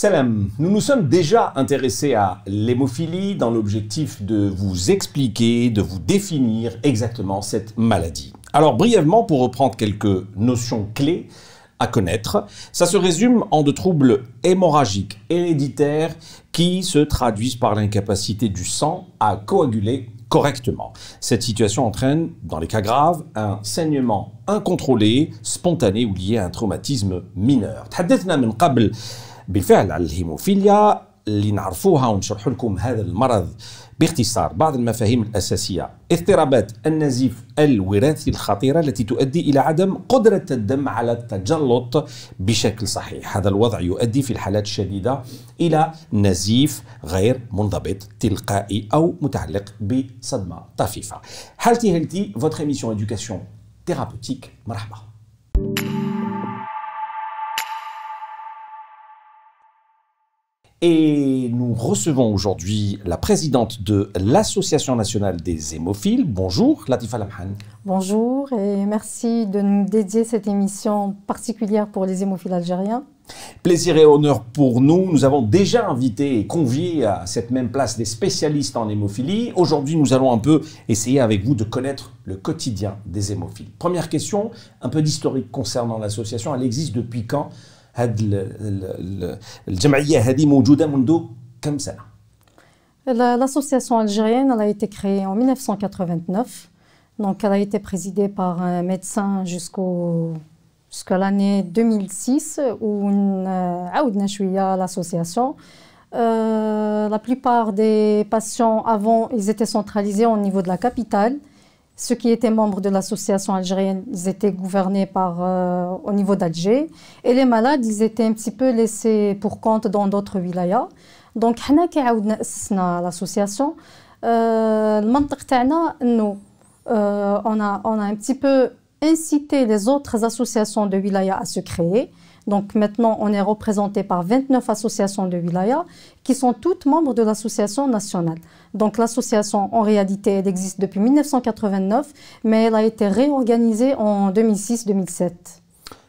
Salam, nous nous sommes déjà intéressés à l'hémophilie dans l'objectif de vous expliquer, de vous définir exactement cette maladie. Alors brièvement, pour reprendre quelques notions clés à connaître, ça se résume en de troubles hémorragiques héréditaires qui se traduisent par l'incapacité du sang à coaguler correctement. Cette situation entraîne, dans les cas graves, un saignement incontrôlé, spontané ou lié à un traumatisme mineur. بالفعل على الهيموفيليا اللي نعرفوها ونشرح لكم هذا المرض باختصار بعض المفاهيم الأساسية اضطرابات النزيف الوراثي الخطيرة التي تؤدي إلى عدم قدرة الدم على التجلط بشكل صحيح هذا الوضع يؤدي في الحالات الشديدة إلى نزيف غير منضبط تلقائي أو متعلق بصدمة طفيفة حالتي هلتي votre ميسيون ايديوكاسيون مرحبا Et nous recevons aujourd'hui la présidente de l'Association nationale des hémophiles. Bonjour, Latifa Lamhan. Bonjour et merci de nous dédier cette émission particulière pour les hémophiles algériens. Plaisir et honneur pour nous. Nous avons déjà invité et convié à cette même place des spécialistes en hémophilie. Aujourd'hui, nous allons un peu essayer avec vous de connaître le quotidien des hémophiles. Première question, un peu d'historique concernant l'association. Elle existe depuis quand الجمعيه هذه L'association algérienne elle a été créée en 1989. Donc, elle a été présidée par un médecin jusqu'au jusqu'à l'année 2006 où on a l'association. Euh, la plupart des patients avant, ils étaient centralisés au niveau de la capitale. Ceux qui étaient membres de l'association algérienne, ils étaient gouvernés par, euh, au niveau d'Alger. Et les malades, ils étaient un petit peu laissés pour compte dans d'autres wilayas. Donc, euh, nous l'association. Euh, nous, on, a, un petit peu incité les autres associations de wilayas à se créer. Donc maintenant, on est représenté par 29 associations de wilaya qui sont toutes membres de l'association nationale. Donc l'association, en réalité, elle existe depuis 1989, mais elle a été réorganisée en 2006-2007.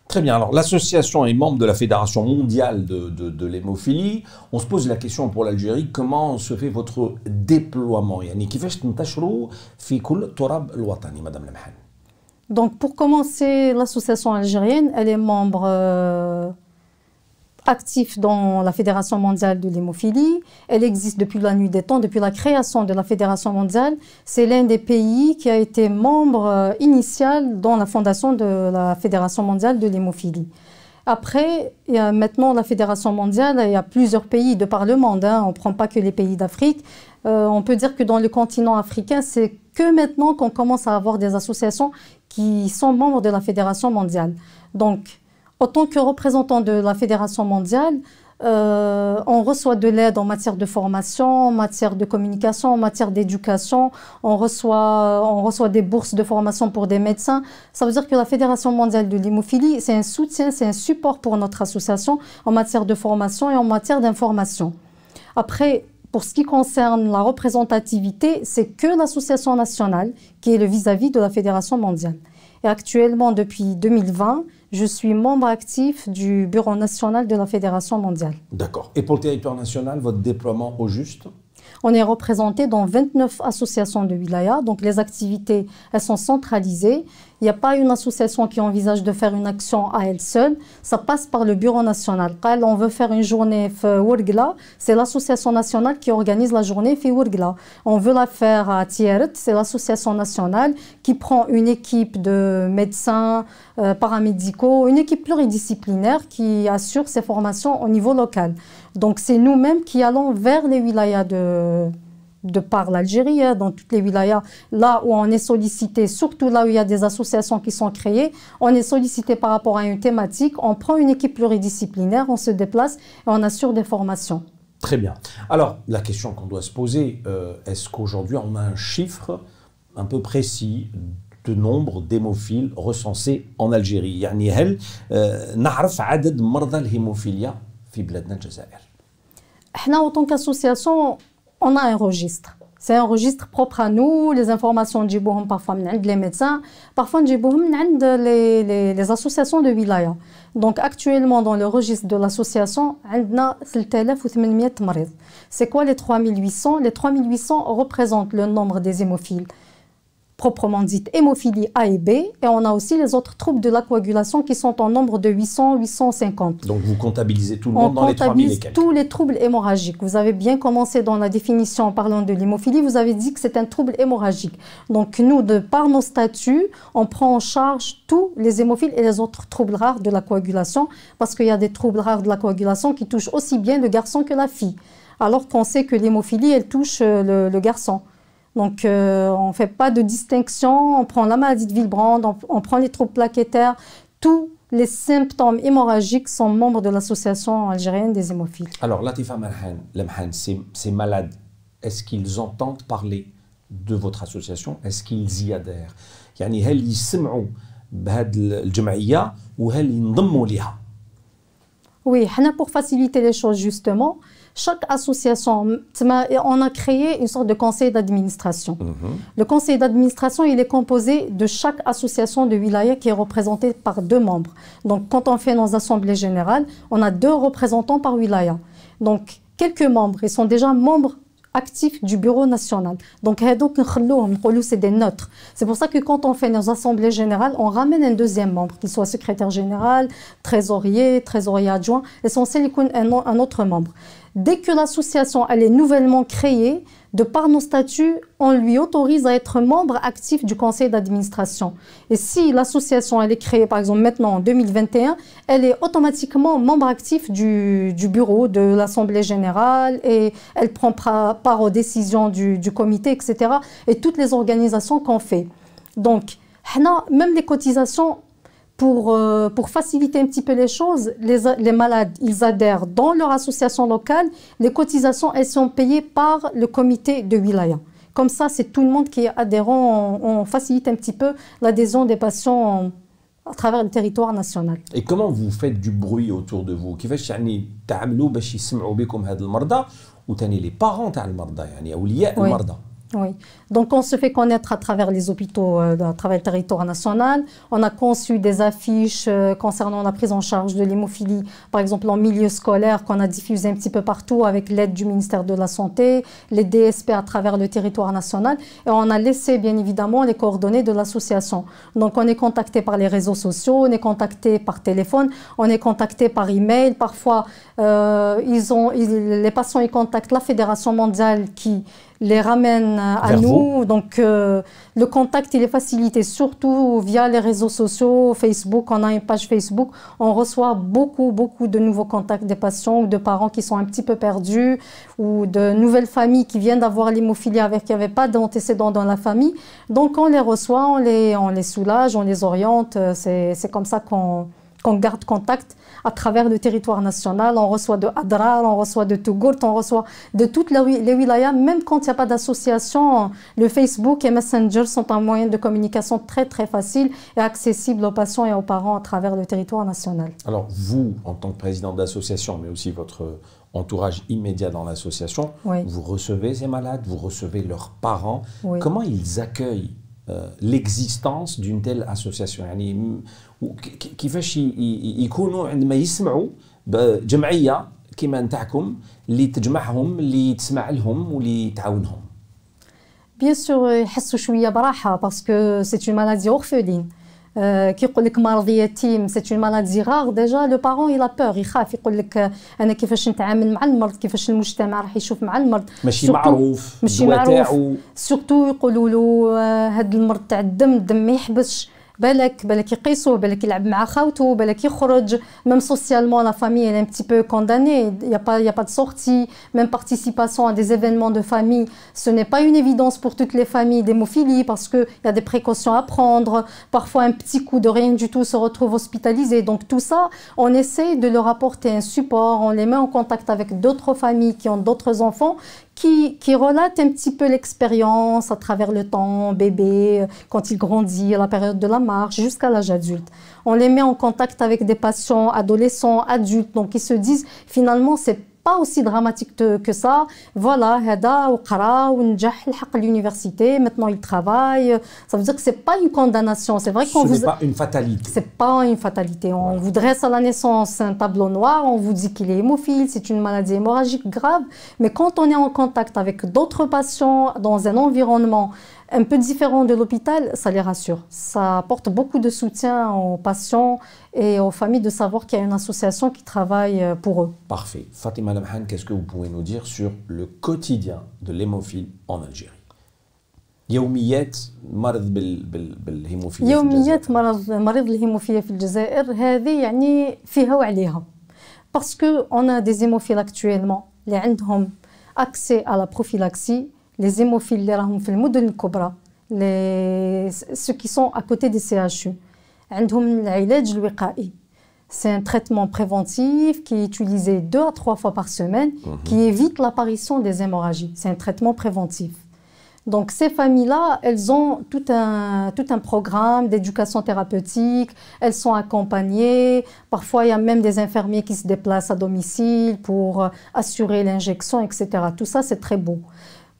Très bien. Alors, l'association est membre de la Fédération mondiale de, l'hémophilie. On se pose la question pour l'Algérie, comment se fait votre déploiement Madame donc, pour commencer, l'association algérienne, elle est membre euh, actif dans la Fédération mondiale de l'hémophilie. Elle existe depuis la nuit des temps, depuis la création de la Fédération mondiale. C'est l'un des pays qui a été membre euh, initial dans la fondation de la Fédération mondiale de l'hémophilie. Après, maintenant la Fédération mondiale, il y a plusieurs pays de par le monde, hein. on ne prend pas que les pays d'Afrique. Euh, on peut dire que dans le continent africain, c'est que maintenant qu'on commence à avoir des associations qui sont membres de la Fédération mondiale. Donc, en tant que représentant de la Fédération mondiale, euh, on reçoit de l'aide en matière de formation, en matière de communication, en matière d'éducation. On reçoit, on reçoit des bourses de formation pour des médecins. Ça veut dire que la Fédération mondiale de l'hémophilie, c'est un soutien, c'est un support pour notre association en matière de formation et en matière d'information. Après, pour ce qui concerne la représentativité, c'est que l'association nationale qui est le vis-à-vis de la Fédération mondiale. Et actuellement, depuis 2020, je suis membre actif du Bureau national de la Fédération mondiale. D'accord. Et pour le territoire national, votre déploiement au juste on est représenté dans 29 associations de wilaya, donc les activités, elles sont centralisées. Il n'y a pas une association qui envisage de faire une action à elle seule. Ça passe par le bureau national. Quand on veut faire une journée Wurgla, c'est l'association nationale qui organise la journée Wurgla. On veut la faire à Tieret, c'est l'association nationale qui prend une équipe de médecins, euh, paramédicaux, une équipe pluridisciplinaire qui assure ses formations au niveau local. Donc c'est nous-mêmes qui allons vers les wilayas de, de par l'Algérie, hein, dans toutes les wilayas, là où on est sollicité, surtout là où il y a des associations qui sont créées, on est sollicité par rapport à une thématique, on prend une équipe pluridisciplinaire, on se déplace et on assure des formations. Très bien. Alors, la question qu'on doit se poser, euh, est-ce qu'aujourd'hui on a un chiffre un peu précis de nombre d'hémophiles recensés en Algérie يعني هل نعرف عدد مرضى في Nous, qu'association, tant qu'association, un registre. C'est un registre propre à nous. Les informations de parfois les médecins, parfois les, les, les associations de wilaya. Donc actuellement, dans le registre de l'association, c'est quoi les 3800 Les 3800 représentent le nombre des hémophiles proprement dite hémophilie A et B, et on a aussi les autres troubles de la coagulation qui sont en nombre de 800-850. Donc vous comptabilisez tout le monde dans les 3000 et quelques. tous les troubles hémorragiques. Vous avez bien commencé dans la définition en parlant de l'hémophilie, vous avez dit que c'est un trouble hémorragique. Donc nous, de par nos statuts, on prend en charge tous les hémophiles et les autres troubles rares de la coagulation, parce qu'il y a des troubles rares de la coagulation qui touchent aussi bien le garçon que la fille, alors qu'on sait que l'hémophilie, elle touche euh, le garçon. Donc, euh, on ne fait pas de distinction. On prend la maladie de Villebrand, on, prend les troubles plaquettaires. Tous les symptômes hémorragiques sont membres de l'Association algérienne des hémophiles. Alors, Latifa Lemhan, ces, malades, est-ce qu'ils entendent parler de votre association Est-ce qu'ils y adhèrent هل Oui, pour faciliter les choses justement, chaque association, on a créé une sorte de conseil d'administration. Mhm. Le conseil d'administration, il est composé de chaque association de wilaya qui est représentée par deux membres. Donc, quand on fait nos assemblées générales, on a deux représentants par wilaya. Donc, quelques membres, ils sont déjà membres actifs du bureau national. Donc, c'est des neutres. C'est pour ça que quand on fait nos assemblées générales, on ramène un deuxième membre, qu'il soit secrétaire général, trésorier, trésorier adjoint, et un, un autre membre. Dès que l'association elle est nouvellement créée, de par nos statuts, on lui autorise à être membre actif du conseil d'administration. Et si l'association elle est créée par exemple maintenant en 2021, elle est automatiquement membre actif du, bureau de l'Assemblée générale et elle prend part aux décisions du, du comité, etc. Et toutes les organisations qu'on fait. Donc, même les cotisations, pour, euh, pour, faciliter un petit peu les choses, les, malades, ils adhèrent dans leur association locale. Les cotisations, elles sont payées par le comité de wilaya. Comme ça, c'est tout le monde qui est adhérent. On, facilite un petit peu l'adhésion des patients à travers le territoire national. Et comment vous faites du bruit autour de vous les parents oui. Donc, on se fait connaître à travers les hôpitaux, euh, à travers le territoire national. On a conçu des affiches euh, concernant la prise en charge de l'hémophilie, par exemple en milieu scolaire, qu'on a diffusé un petit peu partout avec l'aide du ministère de la Santé, les DSP à travers le territoire national. Et on a laissé, bien évidemment, les coordonnées de l'association. Donc, on est contacté par les réseaux sociaux, on est contacté par téléphone, on est contacté par email. Parfois, euh, les patients ils contactent la Fédération mondiale qui les ramène à nous. Donc, euh, le contact, il est facilité, surtout via les réseaux sociaux, Facebook. On a une page Facebook. On reçoit beaucoup, beaucoup de nouveaux contacts des patients ou de parents qui sont un petit peu perdus ou de nouvelles familles qui viennent d'avoir l'hémophilie avec qui avait pas d'antécédents dans la famille. Donc, on les reçoit, on les, on les soulage, on les oriente. Euh, c'est comme ça qu'on qu'on garde contact à travers le territoire national. On reçoit de Hadral, on reçoit de Tougourt, on reçoit de toutes les wilayas. Même quand il n'y a pas d'association, le Facebook et Messenger sont un moyen de communication très très facile et accessible aux patients et aux parents à travers le territoire national. Alors vous, en tant que président d'association, mais aussi votre entourage immédiat dans l'association, vous recevez ces malades, vous recevez leurs parents. Comment ils accueillent euh, l'existence d'une telle association كيفاش يكونوا عندما يسمعوا بجمعيه كما نتاعكم اللي تجمعهم اللي تسمع لهم واللي تعاونهم بيان سور يحسوا شويه براحه باسكو سي اون مالادي اورفلين كي يقول لك مرض يتيم سي اون مالادي غار ديجا لو بارون يلا بور يخاف يقول لك انا كيفاش نتعامل مع المرض كيفاش المجتمع راح يشوف مع المرض ماشي معروف ماشي معروف سورتو يقولوا له هذا آه، المرض تاع الدم الدم ما يحبسش même socialement la famille est un petit peu condamnée il y a pas il a pas de sortie même participation à des événements de famille ce n'est pas une évidence pour toutes les familles d'hémophilie parce que il y a des précautions à prendre parfois un petit coup de rien du tout se retrouve hospitalisé donc tout ça on essaie de leur apporter un support on les met en contact avec d'autres familles qui ont d'autres enfants qui, relate un petit peu l'expérience à travers le temps, bébé, euh, quand il grandit, la période de la marche, jusqu'à l'âge adulte. On les met en contact avec des patients adolescents, adultes, donc ils se disent finalement c'est aussi dramatique que ça. Voilà, Hada, à l'université, maintenant il travaille. Ça veut dire que ce n'est pas une condamnation. C'est vrai qu'on vous. Ce n'est pas une fatalité. Ce n'est pas une fatalité. On vous dresse à la naissance un tableau noir, on vous dit qu'il est hémophile, c'est une maladie hémorragique grave. Mais quand on est en contact avec d'autres patients dans un environnement un peu différent de l'hôpital, ça les rassure. Ça apporte beaucoup de soutien aux patients et aux familles de savoir qu'il y a une association qui travaille euh, pour eux. Parfait. Fatima Lamhan, qu'est-ce que vous pouvez nous dire sur le quotidien de l'hémophile en Algérie parce que on a des hémophiles actuellement qui ont accès à la prophylaxie les hémophiles de ceux qui sont à côté des CHU c'est un traitement préventif qui est utilisé deux à trois fois par semaine, mhm. qui évite l'apparition des hémorragies. C'est un traitement préventif. Donc ces familles-là, elles ont tout un, tout un programme d'éducation thérapeutique, elles sont accompagnées, parfois il y a même des infirmiers qui se déplacent à domicile pour euh, assurer l'injection, etc. Tout ça, c'est très beau.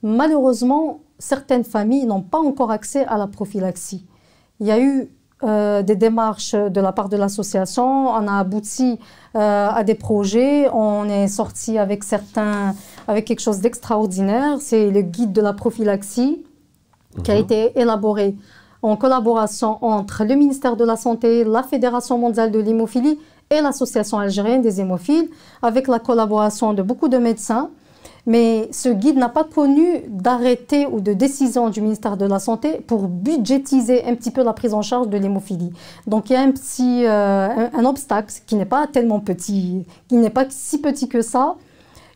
Malheureusement, certaines familles n'ont pas encore accès à la prophylaxie. Il y a eu euh, des démarches de la part de l'association. On a abouti euh, à des projets. On est sorti avec quelque chose d'extraordinaire. C'est le guide de la prophylaxie qui a mhm. été élaboré en collaboration entre le ministère de la Santé, la Fédération mondiale de l'hémophilie et l'Association algérienne des hémophiles, avec la collaboration de beaucoup de médecins mais ce guide n'a pas connu d'arrêté ou de décision du ministère de la Santé pour budgétiser un petit peu la prise en charge de l'hémophilie. Donc il y a un petit euh, un, obstacle qui n'est pas tellement petit, qui n'est pas si petit que ça.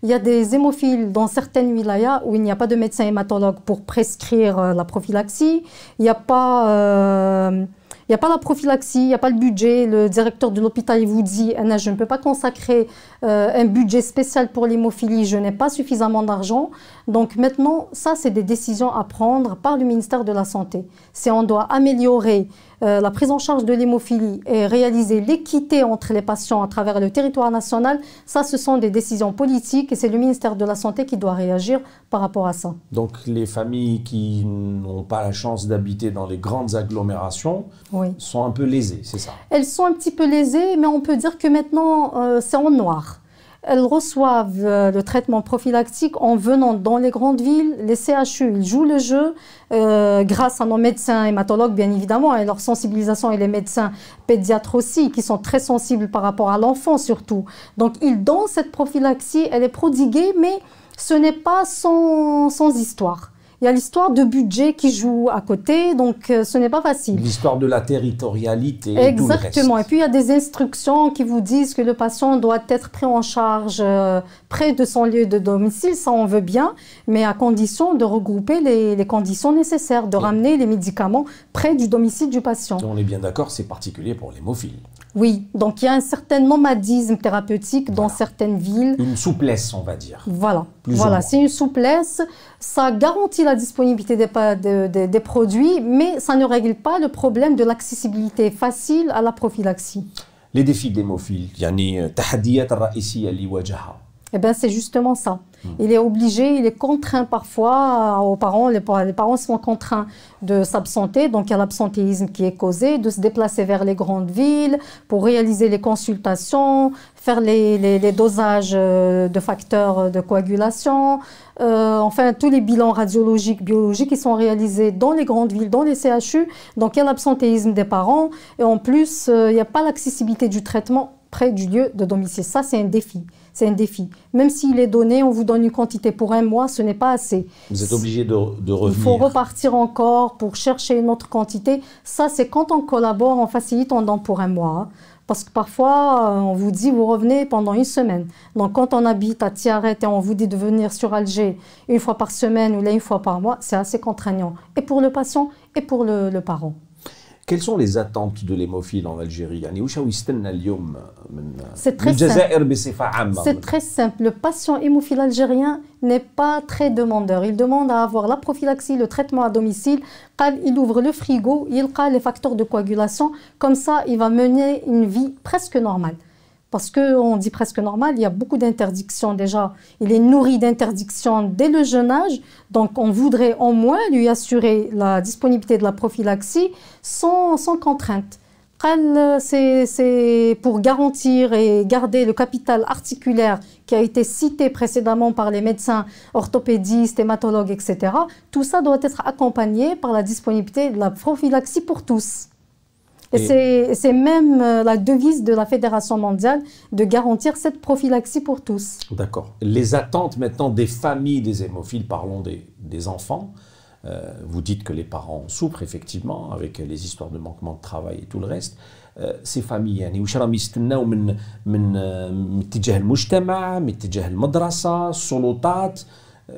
Il y a des hémophiles dans certaines wilayas où il n'y a pas de médecin hématologue pour prescrire euh, la prophylaxie. Il n'y a pas... Euh, il n'y a pas la prophylaxie, il n'y a pas le budget. Le directeur de l'hôpital vous dit je ne peux pas consacrer euh, un budget spécial pour l'hémophilie, je n'ai pas suffisamment d'argent. Donc maintenant, ça, c'est des décisions à prendre par le ministère de la Santé. Si on doit améliorer euh, la prise en charge de l'hémophilie et réaliser l'équité entre les patients à travers le territoire national, ça, ce sont des décisions politiques et c'est le ministère de la Santé qui doit réagir par rapport à ça. Donc les familles qui n'ont pas la chance d'habiter dans les grandes agglomérations sont un peu lésées, c'est ça Elles sont un petit peu lésées, mais on peut dire que maintenant, euh, c'est en noir elles reçoivent euh, le traitement prophylactique en venant dans les grandes villes. Les CHU, ils jouent le jeu euh, grâce à nos médecins hématologues, bien évidemment, et leur sensibilisation, et les médecins pédiatres aussi, qui sont très sensibles par rapport à l'enfant surtout. Donc, ils donnent cette prophylaxie, elle est prodiguée, mais ce n'est pas sans histoire il y a l'histoire de budget qui joue à côté, donc euh, ce n'est pas facile. L'histoire de la territorialité. Exactement. Et, tout le reste. et puis il y a des instructions qui vous disent que le patient doit être pris en charge euh, près de son lieu de domicile, ça on veut bien, mais à condition de regrouper les, conditions nécessaires, de ramener les médicaments près du domicile du patient. On est bien d'accord, c'est particulier pour l'hémophile. Oui, donc il y a un certain nomadisme thérapeutique dans certaines villes. Une souplesse, on va dire. Voilà, voilà, c'est une souplesse. Ça garantit la disponibilité des, produits, mais ça ne règle pas le problème de l'accessibilité facile à la prophylaxie. Les défis de l'hémophile, yani, eh bien, c'est justement ça. Il est obligé, il est contraint parfois euh, aux parents, les, parents sont contraints de s'absenter, donc il y a l'absentéisme qui est causé, de se déplacer vers les grandes villes pour réaliser les consultations, faire les, dosages euh, de facteurs de coagulation. Euh, enfin, tous les bilans radiologiques, biologiques, qui sont réalisés dans les grandes villes, dans les CHU. Donc il y a l'absentéisme des parents et en plus, il n'y a pas l'accessibilité du traitement près du lieu de domicile. Ça, c'est un défi c'est un défi. Même s'il est donné, on vous donne une quantité pour un mois, ce n'est pas assez. Vous êtes obligé de, revenir. Il faut repartir encore pour chercher une autre quantité. Ça, c'est quand on collabore, on facilite, en donne pour un mois. Parce que parfois, euh, on vous dit, vous revenez pendant une semaine. Donc, quand on habite à Tiaret et on vous dit de venir sur Alger une fois par semaine ou là une fois par mois, c'est assez contraignant. Et pour le patient et pour le parent quelles sont les attentes de l'hémophile en Algérie C'est très simple. Le patient hémophile algérien n'est pas très demandeur. Il demande à avoir la prophylaxie, le traitement à domicile. Il ouvre le frigo, il a les facteurs de coagulation. Comme ça, il va mener une vie presque normale parce qu'on dit presque normal, il y a beaucoup d'interdictions déjà. Il est nourri d'interdictions dès le jeune âge, donc on voudrait au moins lui assurer la disponibilité de la prophylaxie sans, sans contrainte. C'est pour garantir et garder le capital articulaire qui a été cité précédemment par les médecins, orthopédistes, hématologues, etc. Tout ça doit être accompagné par la disponibilité de la prophylaxie pour tous. Et, c'est même euh, la devise de la Fédération mondiale de garantir cette prophylaxie pour tous. D'accord. Les attentes maintenant des familles des hémophiles, parlons des, des enfants. Euh, vous dites que les parents souffrent effectivement avec les histoires de manquement de travail et tout le reste. Euh, ces familles يعني واش راهم يستناو من à من de المجتمع من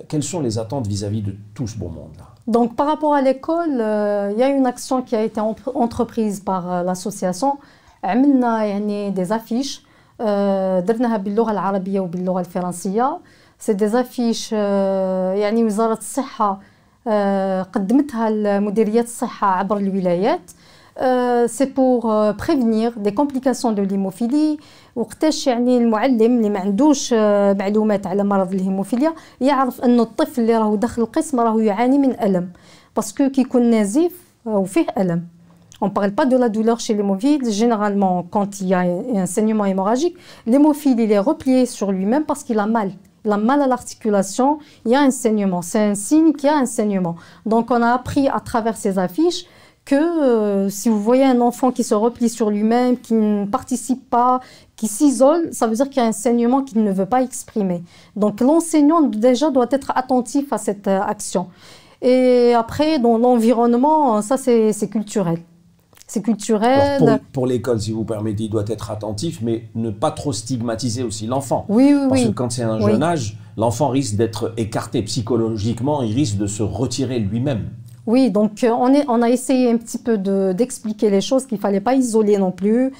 Quelles sont les attentes vis-à-vis de tout ce beau monde-là donc par rapport à l'école, euh, il y a une action qui a été entreprise par euh, l'association. عملنا يعني des affiches euh, درناها باللغه العربيه وباللغه des affiches euh, c'est pour euh, prévenir des complications de l'hémophilie وقتاش يعني المعلم اللي ما عندوش معلومات على مرض الهيموفيليا يعرف انه الطفل اللي راهو داخل القسم راهو يعاني من الم باسكو نزيف وفيه الم On ne parle pas de la douleur chez l'hémophile. Généralement, quand il y a un saignement hémorragique, l'hémophile il est replié sur lui-même parce qu'il a mal. Il a mal à l'articulation, il y a un saignement. C'est un signe qu'il y a un saignement. Donc, on a appris à travers ces affiches que euh, si vous voyez un enfant qui se replie sur lui-même, qui ne participe pas, qui s'isole, ça veut dire qu'il y a un enseignement qu'il ne veut pas exprimer. Donc l'enseignant déjà doit être attentif à cette euh, action. Et après, dans l'environnement, ça c'est culturel. C'est culturel. pour, l'école, si vous permettez, il doit être attentif, mais ne pas trop stigmatiser aussi l'enfant. Oui, oui, Parce que quand c'est un jeune âge, l'enfant risque d'être écarté psychologiquement, il risque de se retirer lui-même. Oui, donc euh, on, a essayé un petit peu d'expliquer les choses, qu'il ne fallait pas isoler non plus,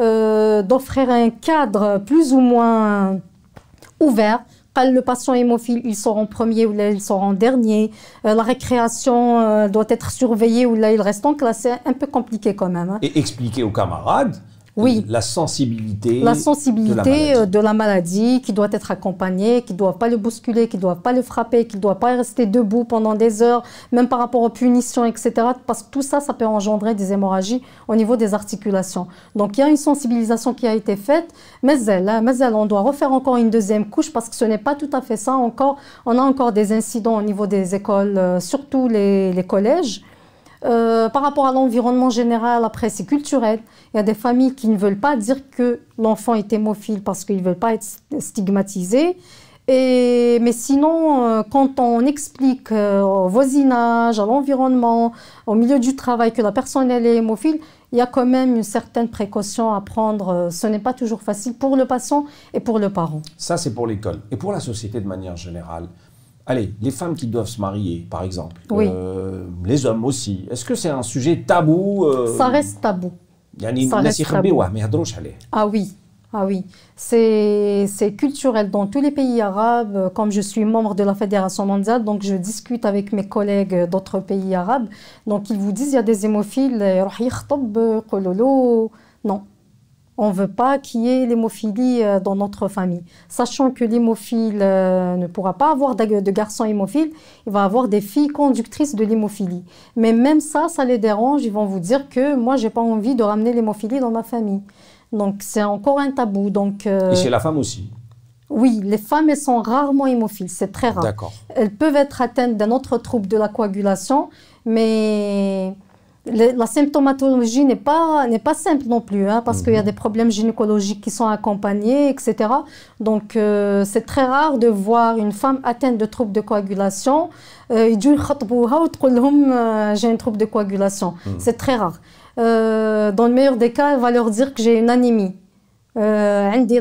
euh, d'offrir un cadre plus ou moins ouvert. Quand le patient hémophile, il sort en premier ou là, il sort en dernier. Euh, la récréation doit être surveillée ou là, il reste en classe. C'est un peu compliqué quand même. Hein. Et expliquer aux camarades oui. la sensibilité. La sensibilité de la, maladie euh, qui doit être accompagnée, qui ne doit pas le bousculer, qui ne doit pas le frapper, qui ne doit pas rester debout pendant des heures, même par rapport aux punitions, etc. Parce que tout ça, ça peut engendrer des hémorragies au niveau des articulations. Donc il y a une sensibilisation qui a été faite, mais elle, hein, mais on doit refaire encore une deuxième couche parce que ce n'est pas tout à fait ça encore. On a encore des incidents au niveau des écoles, euh, surtout les collèges. Euh, par rapport à l'environnement général, après, c'est culturel. Il y a des familles qui ne veulent pas dire que l'enfant est hémophile parce qu'ils ne veulent pas être stigmatisés. mais sinon, euh, quand on explique euh, au voisinage, à l'environnement, au milieu du travail que la personne est hémophile, il y a quand même une certaine précaution à prendre. Ce n'est pas toujours facile pour le patient et pour le parent. Ça, c'est pour l'école. Et pour la société de manière générale, allez, les femmes qui doivent se marier, par exemple, euh, les hommes aussi, est-ce que c'est un sujet tabou euh, Ça reste tabou. Ah oui, ah oui, c'est culturel. Dans tous les pays arabes, comme je suis membre de la Fédération mondiale, donc je discute avec mes collègues d'autres pays arabes. Donc ils vous disent, il y a des hémophiles, non, on ne veut pas qu'il y ait l'hémophilie euh, dans notre famille. Sachant que l'hémophile euh, ne pourra pas avoir de garçons hémophiles, il va avoir des filles conductrices de l'hémophilie. Mais même ça, ça les dérange. Ils vont vous dire que moi, j'ai pas envie de ramener l'hémophilie dans ma famille. Donc c'est encore un tabou. Donc, euh, Et chez la femme aussi oui, les femmes elles sont rarement hémophiles, c'est très rare. Elles peuvent être atteintes d'un autre trouble de la coagulation, mais la symptomatologie n'est pas, n'est pas simple non plus, hein, parce qu'il y a mhm. des problèmes gynécologiques qui sont accompagnés, etc. Donc, euh, c'est très rare de voir une femme atteinte de troubles de coagulation. Euh, euh j'ai un trouble de coagulation. Mhm. C'est très rare. Euh, dans le meilleur des cas, elle va leur dire que j'ai une anémie. Euh, عندي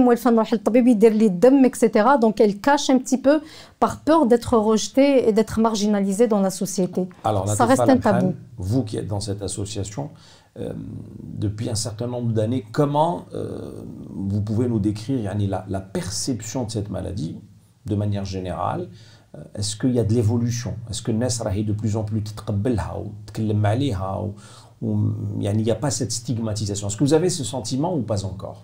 moi etc donc elle cache un petit peu par peur d'être rejetée et d'être marginalisée dans la société alors ça reste un tabou vous qui êtes dans cette association euh, depuis un certain nombre d'années comment euh, vous pouvez nous décrire la, perception de cette maladie de manière générale est-ce qu'il y a de l'évolution est-ce que gens de plus en plus تتقبلها ou تتكلم il n'y a, pas cette stigmatisation. Est-ce que vous avez ce sentiment ou pas encore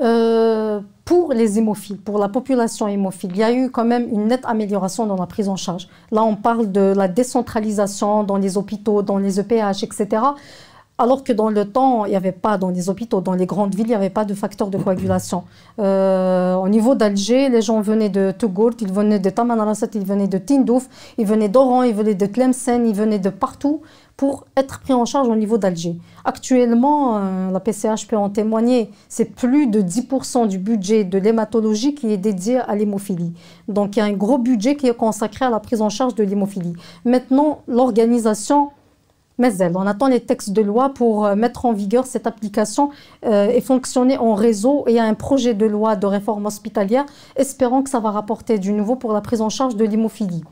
euh, pour les hémophiles, pour la population hémophile, il y a eu quand même une nette amélioration dans la prise en charge. Là, on parle de la décentralisation dans les hôpitaux, dans les EPH, etc. Alors que dans le temps, il n'y avait pas, dans les hôpitaux, dans les grandes villes, il n'y avait pas de facteur de coagulation. Euh, au niveau d'Alger, les gens venaient de Tougourt, ils venaient de Tamanrasset, ils venaient de Tindouf, ils venaient d'Oran, ils venaient de Tlemcen, ils venaient de partout pour être pris en charge au niveau d'Alger. Actuellement, euh, la PCH peut en témoigner, c'est plus de 10% du budget de l'hématologie qui est dédié à l'hémophilie. Donc il y a un gros budget qui est consacré à la prise en charge de l'hémophilie. Maintenant, l'organisation mais elle, on attend les textes de loi pour euh, mettre en vigueur cette application euh, et fonctionner en réseau. Et il y a un projet de loi de réforme hospitalière, espérant que ça va rapporter du nouveau pour la prise en charge de l'hémophilie.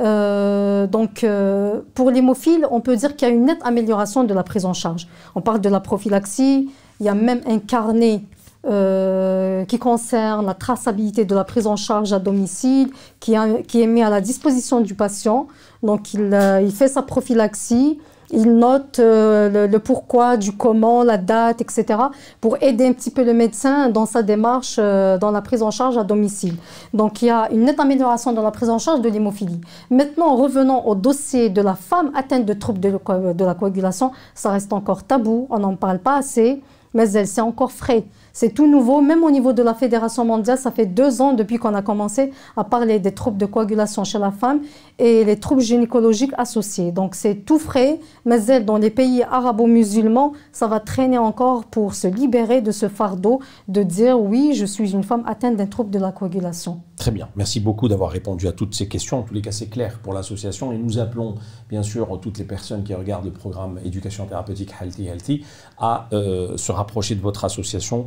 Euh, donc, euh, pour l'hémophile, on peut dire qu'il y a une nette amélioration de la prise en charge. On parle de la prophylaxie, il y a même un carnet euh, qui concerne la traçabilité de la prise en charge à domicile, qui, est mis à la disposition du patient. Donc, il fait sa prophylaxie, il note euh, le, pourquoi, du comment, la date, etc., pour aider un petit peu le médecin dans sa démarche, euh, dans la prise en charge à domicile. Donc il y a une nette amélioration dans la prise en charge de l'hémophilie. Maintenant, revenons au dossier de la femme atteinte de troubles de, la coagulation. Ça reste encore tabou, on n'en parle pas assez, mais elle s'est encore frais. C'est tout nouveau, même au niveau de la Fédération mondiale, ça fait deux ans depuis qu'on a commencé à parler des troubles de coagulation chez la femme et les troubles gynécologiques associés. Donc c'est tout frais, mais dans les pays arabo-musulmans, ça va traîner encore pour se libérer de ce fardeau de dire oui, je suis une femme atteinte d'un trouble de la coagulation. Très bien, merci beaucoup d'avoir répondu à toutes ces questions. En tous les cas, c'est clair pour l'association et nous appelons bien sûr toutes les personnes qui regardent le programme éducation thérapeutique Healthy Healthy à euh, se rapprocher de votre association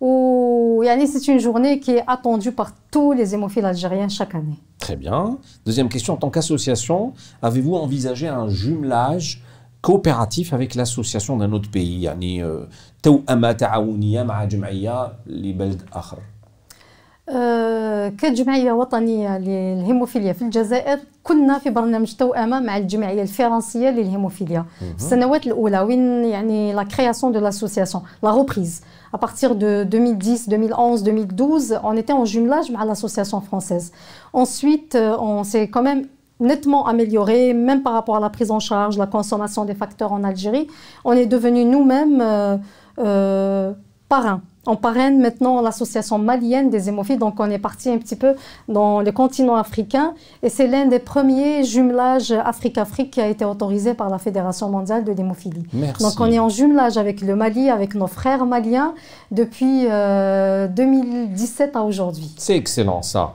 Yani c'est une journée qui est attendue par tous les hémophiles algériens chaque année. Très bien. Deuxième question, en tant qu'association, avez-vous envisagé un jumelage coopératif avec l'association d'un autre pays, euh, la وطنية للهيموفيليا في الجزائر كنا في برنامج مع للهيموفيليا السنوات وين يعني à partir de 2010, 2011, 2012, on était en jumelage avec l'association française. Ensuite, euh, on s'est quand même nettement amélioré, même par rapport à la prise en charge, la consommation des facteurs en Algérie. On est devenu nous-mêmes euh, euh parrains on parraine maintenant l'association malienne des hémophiles, donc on est parti un petit peu dans le continent africain. Et c'est l'un des premiers jumelages Afrique-Afrique qui a été autorisé par la Fédération mondiale de l'hémophilie. Donc on est en jumelage avec le Mali, avec nos frères maliens, depuis 2017 euh, à aujourd'hui. C'est excellent ça.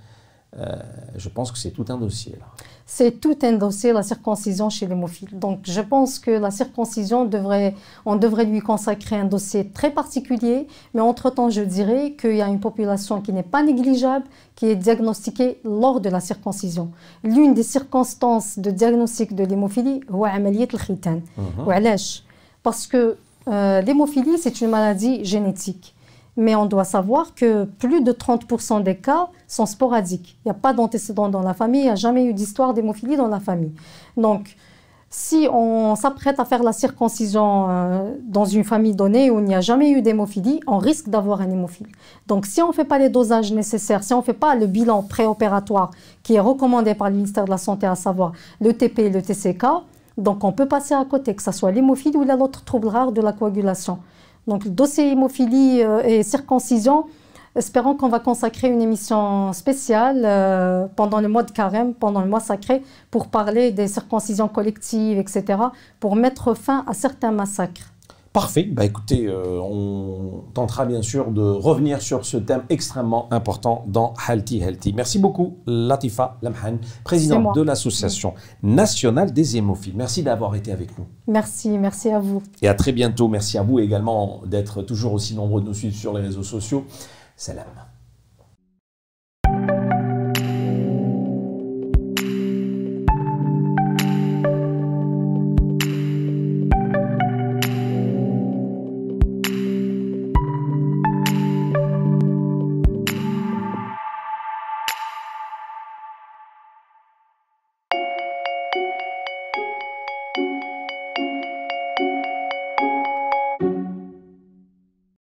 Euh, je pense que c'est tout un dossier. C'est tout un dossier, la circoncision chez l'hémophile. Donc, je pense que la circoncision, devrait, on devrait lui consacrer un dossier très particulier. Mais entre-temps, je dirais qu'il y a une population qui n'est pas négligeable, qui est diagnostiquée lors de la circoncision. L'une des circonstances de diagnostic de l'hémophilie, c'est mhm. Parce que euh, l'hémophilie, c'est une maladie génétique. Mais on doit savoir que plus de 30% des cas sont sporadiques. Il n'y a pas d'antécédent dans la famille, il n'y a jamais eu d'histoire d'hémophilie dans la famille. Donc, si on s'apprête à faire la circoncision euh, dans une famille donnée où il n'y a jamais eu d'hémophilie, on risque d'avoir un hémophile. Donc si on ne fait pas les dosages nécessaires, si on ne fait pas le bilan préopératoire qui est recommandé par le ministère de la Santé, à savoir le TP et le TCK, donc on peut passer à côté, que ce soit l'hémophile ou l'autre trouble rare de la coagulation. Donc, dossier hémophilie euh, et circoncision. Espérons qu'on va consacrer une émission spéciale euh, pendant le mois de carême, pendant le mois sacré, pour parler des circoncisions collectives, etc., pour mettre fin à certains massacres. Parfait. Bah écoutez, euh, on tentera bien sûr de revenir sur ce thème extrêmement important dans Healthy Healthy. Merci beaucoup, Latifa Lamhan, présidente de l'Association nationale des hémophiles. Merci d'avoir été avec nous. Merci, merci à vous. Et à très bientôt. Merci à vous également d'être toujours aussi nombreux de nous suivre sur les réseaux sociaux. Salam.